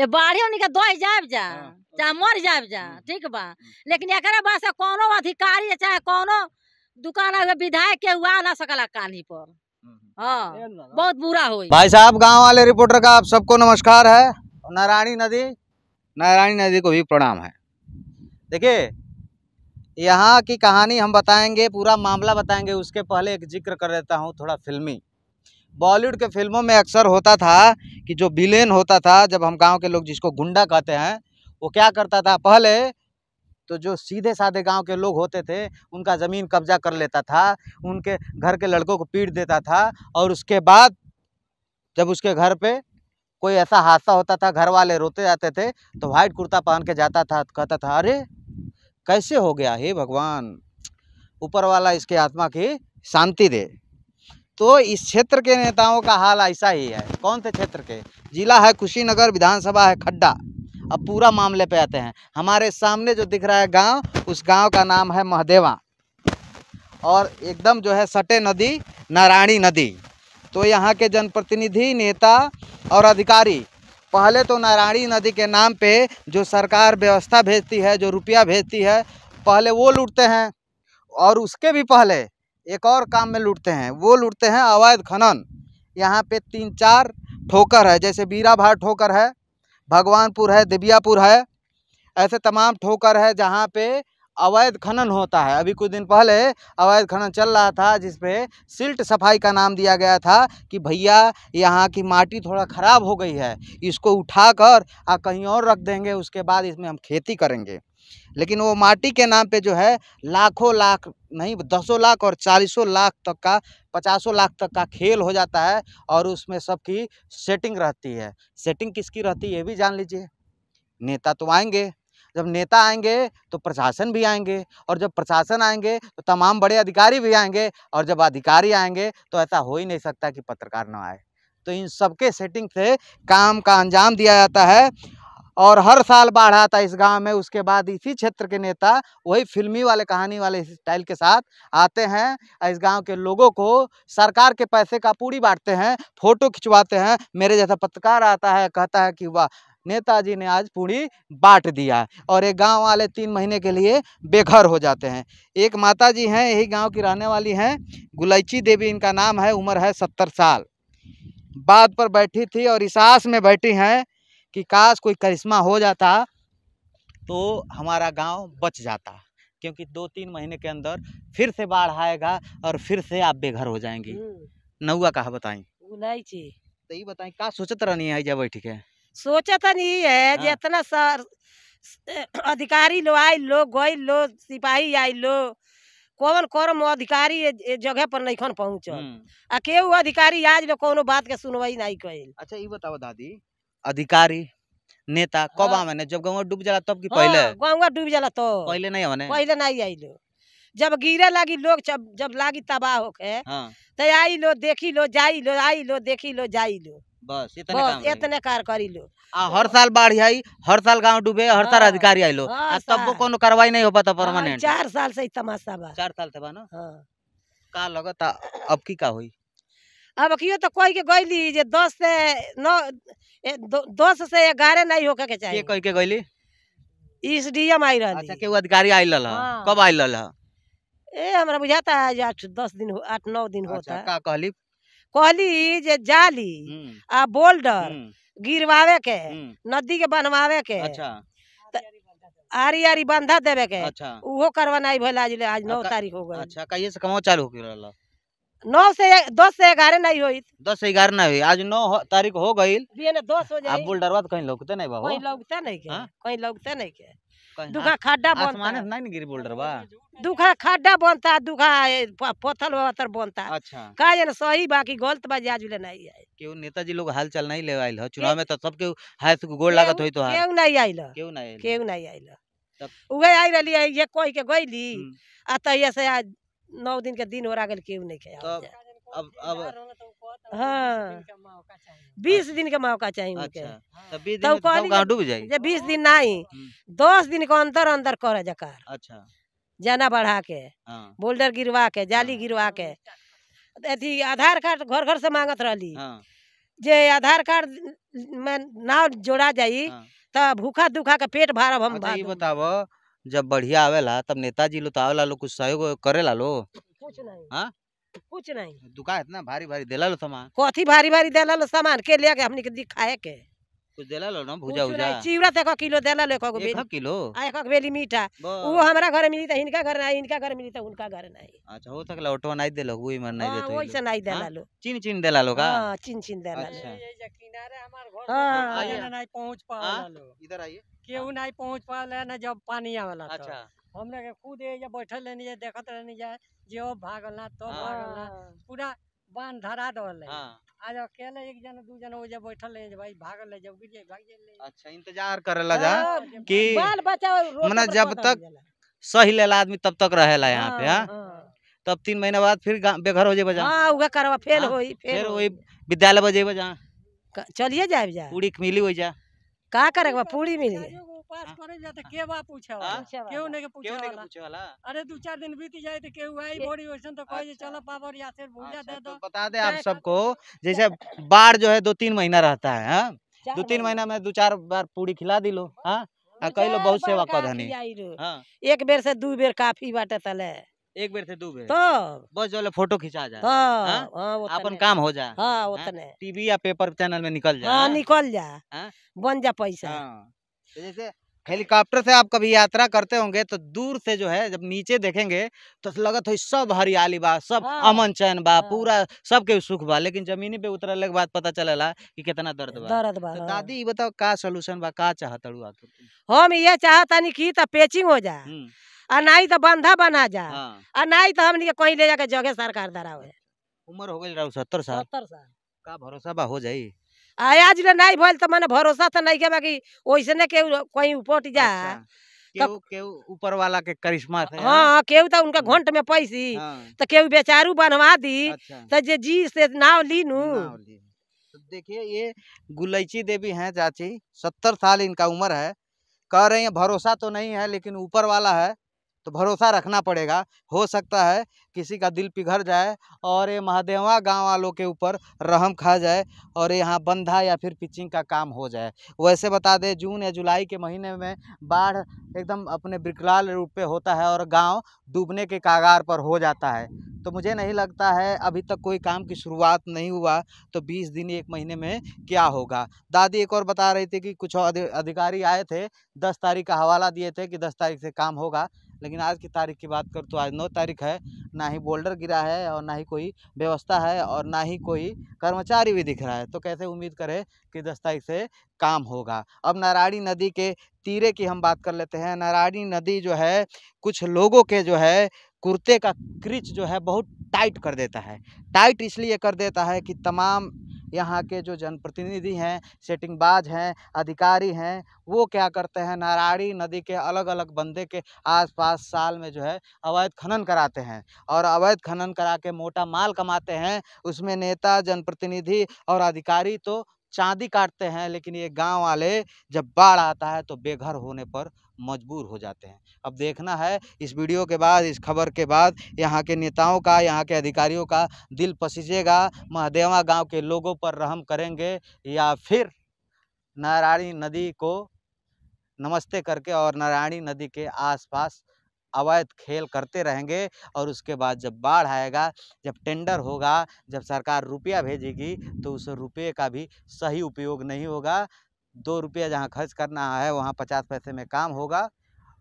ये बाढ़ियों का दही जाब जा हाँ, तो चाहे मर जाब जा हम्म। ठीक बा लेकिन एक बात से कोनो अधिकारी चाहे कोनो दुकान विधायक के हुआ ना सकला कानी पर हम्म, हम्म। हाँ बहुत बुरा हो भाई साहब गांव वाले रिपोर्टर का आप सबको नमस्कार है नारायणी नदी नारायणी नदी को भी प्रणाम है देखिए यहाँ की कहानी हम बताएंगे पूरा मामला बताएंगे उसके पहले एक जिक्र कर देता हूँ थोड़ा फिल्मी बॉलीवुड के फिल्मों में अक्सर होता था कि जो विलेन होता था जब हम गांव के लोग जिसको गुंडा कहते हैं वो क्या करता था पहले तो जो सीधे साधे गांव के लोग होते थे उनका ज़मीन कब्जा कर लेता था उनके घर के लड़कों को पीट देता था और उसके बाद जब उसके घर पे कोई ऐसा हादसा होता था घर वाले रोते जाते थे तो वाइट कुर्ता पहन के जाता था कहता था अरे कैसे हो गया हे भगवान ऊपर वाला इसके आत्मा की शांति दे तो इस क्षेत्र के नेताओं का हाल ऐसा ही है कौन से क्षेत्र के जिला है कुशीनगर विधानसभा है खड्डा अब पूरा मामले पे आते हैं हमारे सामने जो दिख रहा है गांव उस गांव का नाम है महदेवा और एकदम जो है सटे नदी नारायणी नदी तो यहाँ के जनप्रतिनिधि नेता और अधिकारी पहले तो नारायणी नदी के नाम पे जो सरकार व्यवस्था भेजती है जो रुपया भेजती है पहले वो लूटते हैं और उसके भी पहले एक और काम में लूटते हैं वो लूटते हैं अवैध खनन यहाँ पे तीन चार ठोकर है जैसे बीराभार ठोकर है भगवानपुर है दिबियापुर है ऐसे तमाम ठोकर है जहाँ पे अवैध खनन होता है अभी कुछ दिन पहले अवैध खनन चल रहा था जिसपे सिल्ट सफाई का नाम दिया गया था कि भैया यहाँ की माटी थोड़ा ख़राब हो गई है इसको उठा कर आ कहीं और रख देंगे उसके बाद इसमें हम खेती करेंगे लेकिन वो माटी के नाम पे जो है लाखों लाख नहीं दसों लाख और चालीसों लाख तक का पचासों लाख तक का खेल हो जाता है और उसमें सबकी सेटिंग रहती है सेटिंग किसकी रहती है ये भी जान लीजिए नेता तो आएंगे जब नेता आएंगे तो प्रशासन भी आएंगे और जब प्रशासन आएंगे तो तमाम बड़े अधिकारी भी आएंगे और जब अधिकारी आएंगे तो ऐसा हो ही नहीं सकता कि पत्रकार ना आए तो इन सबके सेटिंग से काम का अंजाम दिया जाता है और हर साल बाढ़ आता है इस गांव में उसके बाद इसी क्षेत्र के नेता वही फिल्मी वाले कहानी वाले स्टाइल के साथ आते हैं इस गांव के लोगों को सरकार के पैसे का पूरी बांटते हैं फोटो खिंचवाते हैं मेरे जैसा पत्रकार आता है कहता है कि वाह नेताजी ने आज पूरी बांट दिया और ये गांव वाले तीन महीने के लिए बेघर हो जाते हैं एक माता जी हैं यही गांव की रहने वाली हैं गुलाइची देवी इनका नाम है उम्र है सत्तर साल बाद पर बैठी थी और इस में बैठी हैं कि काश कोई करिश्मा हो जाता तो हमारा गाँव बच जाता क्योंकि दो तीन महीने के अंदर फिर से बाढ़ आएगा और फिर से आप बेघर हो जाएंगी नौआ कहा बताई तो ये बताई का सोचत रहनी है जब बैठी के सोचता तो नहीं है जितना हाँ। सर अधिकारी लो आई लो गई लो सिपाही आई लो कौन कौन अधिकारी जगह पर नहीं खन पहुँचल आ केहू अधिकारी आज लो कोनो बात के सुनवाई नहीं कैल अच्छा ये बताओ दादी अधिकारी नेता कब आ हाँ। आवे जब गंगा डूब जाला तब की हाँ, पहले गंगा डूब जाला तो पहले नहीं आवे पहले नहीं आई लो जब गिरे लागी लोग जब जब लागी तबाह होके हाँ। तो आई लो देखी लो जाई लो आई लो देखी लो जाई लो बस इतने बस काम इतने कार करी लो आ हर साल बाढ़ आई हर साल गांव डूबे हर साल हाँ, अधिकारी आई लो हाँ, आ तब को कोनो कार्रवाई नहीं हो पाता परमानेंट हाँ, चार साल से तमाशा बा चार साल से बा ना हां का लगत अब की का होई अब कियो तो कोई के गईली जे 10 से 9 10 से 11 नहीं होके के चाहिए के कोई के गईली इस डीएम आई रहली अच्छा के अधिकारी आई लल कब आई लल ए हमरा बुझाता है 8 10 दिन 8 9 दिन अच्छा, होता का कहली कहली जे जाली आ बोल्डर गिरवावे के नदी के बनवावे के आरी आरी बंधा देवे के अच्छा करवाना ही भला जिले आज नौ तारीख हो गई अच्छा कहिए से कमो चालू हो गई नौ से दस से ग्यारह नहीं हुई दस से ग्यारह नहीं हुई आज नौ तारीख हो गई दस हो जाए बोल डरवा तो कहीं लगते नहीं बाबू कहीं लगते नहीं कहीं लगते नहीं के हाँ। दुखा हाँ। खड्डा बनता तो नहीं गिर बोल रहा दुखा खड्डा बनता है दुखा पोथल वतर बनता है अच्छा का जन सही बाकी गलत बा जाज ले नहीं है केहू नेताजी लोग हाल नहीं ले आइल हो चुनाव में तो सबके हाथ को गोड़ लागत होई तो केहू नहीं आइल केहू नहीं केहू नहीं आइल उहे आई रही है ये कह के गईली हम्म। आ तहिया से आज नौ दिन के दिन हो रहा केहू नहीं के अब अब हाँ। बीस दिन के मौका चाहिए बीस दिन अच्छा, तो तो हाँ। नहीं हम्म। दस दिन के अंदर अंदर कर जकार अच्छा। जाना जना बढ़ा के हाँ। बोल्डर गिरवा के जाली गिरवा के अथी आधार कार्ड घर घर से मांगत रही जे आधार कार्ड में नाव जोड़ा जाये तो भूखा दुखा के पेट भारब हम अच्छा, बताब जब बढ़िया आवेला तब नेताजी लोग तो आवेला लोग कुछ सहयोग करेला लोग कुछ नहीं कुछ तो नहीं तो दुकान इतना भारी भारी दिला लो सामान कथी भारी भारी दिला लो सामान के लिया के हमने के दिखाए के कुछ देला लो ना भुजा उजा चिवड़ा तक तो किलो देला लो एकक बेली किलो आ हाँ, एकक बेली मीठा वो हमरा घर मिली त तो इनका घर नाही इनका घर मिली त तो उनका घर नाही अच्छा हो तक लौटवा नाही देलो वो इमन नहीं हाँ, देतो ओइसे नहीं देला हाँ? लो चिन चिन देला लो का हां चिन चिन देला अच्छा किनारे हमार घर हां नहीं पहुंच पाला लो इधर आइए केहू नहीं पहुंच पाला ना जब पानी आवला अच्छा हमने खुद ये बैठल रहनी है देखत रहनी है जो भागल ना तो भागल ना पूरा बान धरा दल हाँ। आज अकेले एक जन दू जन ओजे बैठल ले भाई भाग ले जब गिर जाए भाग ले अच्छा इंतजार करेला जा हाँ, कि बाल बचा मना जब तक सही लेला आदमी तब तक रहेला यहां पे हां हाँ, हाँ। तब 3 महीना बाद फिर बेघर हो जाए हां उगा करवा फेल होई फेल होई विद्यालय बजेबा जा चलिए जाए जा पूरी मिली हो जा का करेगा पूरी मिली पास हाँ। करे के बा पूछे वाला हाँ? केहू ने के पूछे वाला अरे दो चार दिन बीत जाए तो केहू आई बॉडी वैसन तो कहे अच्छा। चलो पावर या फिर भूजा अच्छा, दे तो दो बता दे आप सबको जैसे बार जो है दो तीन महीना रहता है हाँ? दो तीन महीना में दो चार बार पूरी खिला दिलो हां हाँ कई बहुत सेवा कर धनी हां एक बेर से दो बेर काफी बाटे तले एक बेर से दो बेर तो बस जोले फोटो खिंचा जाए हां हां वो अपन काम हो जाए हां हाँ, टीवी या पेपर चैनल में निकल जाए हां निकल जा बन जा पैसा हां तो जैसे हेलीकॉप्टर से आप कभी यात्रा करते होंगे तो दूर से जो है जब नीचे देखेंगे तो लगत हो सब हरियाली बा सब हाँ, अमन चैन बा हाँ, पूरा सबके सुख बा लेकिन जमीनी पे उतर के बाद पता चलला कि कितना दर्द बा दर्द बा तो हाँ। दादी बताओ का सोलूशन बा का चाहत हम ये चाहतानी की तो पेचिंग हो जाए और हम्म। ना ही तो बंधा बना जा और हाँ। ना ही तो हमने कहीं ले जाके जगह सरकार दरा हो उम्र हो गई सत्तर साल सत्तर साल का भरोसा बा हो जाये आयाज ले नहीं भइल त माने भरोसा त नहीं के बाकी ओइसने के कोई उपट जा अच्छा। केहू ऊपर वाला के करिश्मा थे हाँ, हाँ केहू तो उनका हाँ। घंट में पैसी हाँ। तो केहू बेचारू बनवा दी तो जे जी से नाव लीनू तो देखिए ये गुलैची देवी हैं चाची सत्तर साल इनका उम्र है कह रहे हैं भरोसा तो नहीं है लेकिन ऊपर वाला है तो भरोसा रखना पड़ेगा हो सकता है किसी का दिल पिघर जाए और ये महादेवा गांव वालों के ऊपर रहम खा जाए और यहाँ बंधा या फिर पिचिंग का काम हो जाए वैसे बता दें जून या जुलाई के महीने में बाढ़ एकदम अपने विकराल रूप पे होता है और गांव डूबने के कागार पर हो जाता है तो मुझे नहीं लगता है अभी तक कोई काम की शुरुआत नहीं हुआ तो बीस दिन एक महीने में क्या होगा दादी एक और बता रही थी कि कुछ अधिकारी आए थे दस तारीख का हवाला दिए थे कि दस तारीख से काम होगा लेकिन आज की तारीख की बात कर तो आज नौ तारीख है ना ही बोल्डर गिरा है और ना ही कोई व्यवस्था है और ना ही कोई कर्मचारी भी दिख रहा है तो कैसे उम्मीद करें कि दस तारीख से काम होगा अब नाराणी नदी के तीरे की हम बात कर लेते हैं नारायणी नदी जो है कुछ लोगों के जो है कुर्ते का क्रिच जो है बहुत टाइट कर देता है टाइट इसलिए कर देता है कि तमाम यहाँ के जो जनप्रतिनिधि हैं सेटिंगबाज हैं अधिकारी हैं वो क्या करते हैं नाराड़ी नदी के अलग अलग बंदे के आसपास साल में जो है अवैध खनन कराते हैं और अवैध खनन करा के मोटा माल कमाते हैं उसमें नेता जनप्रतिनिधि और अधिकारी तो चांदी काटते हैं लेकिन ये गांव वाले जब बाढ़ आता है तो बेघर होने पर मजबूर हो जाते हैं अब देखना है इस वीडियो के बाद इस खबर के बाद यहाँ के नेताओं का यहाँ के अधिकारियों का दिल पसीजेगा महदेवा गांव के लोगों पर रहम करेंगे या फिर नारायणी नदी को नमस्ते करके और नारायणी नदी के आसपास अवैध खेल करते रहेंगे और उसके बाद जब बाढ़ आएगा जब टेंडर होगा जब सरकार रुपया भेजेगी तो उस रुपये का भी सही उपयोग नहीं होगा दो रुपया जहाँ खर्च करना है वहाँ पचास पैसे में काम होगा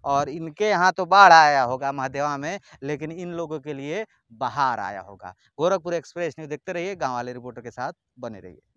और इनके यहाँ तो बाढ़ आया होगा महादेवा में लेकिन इन लोगों के लिए बाहर आया होगा गोरखपुर एक्सप्रेस न्यूज देखते रहिए गाँव वाले रिपोर्टर के साथ बने रहिए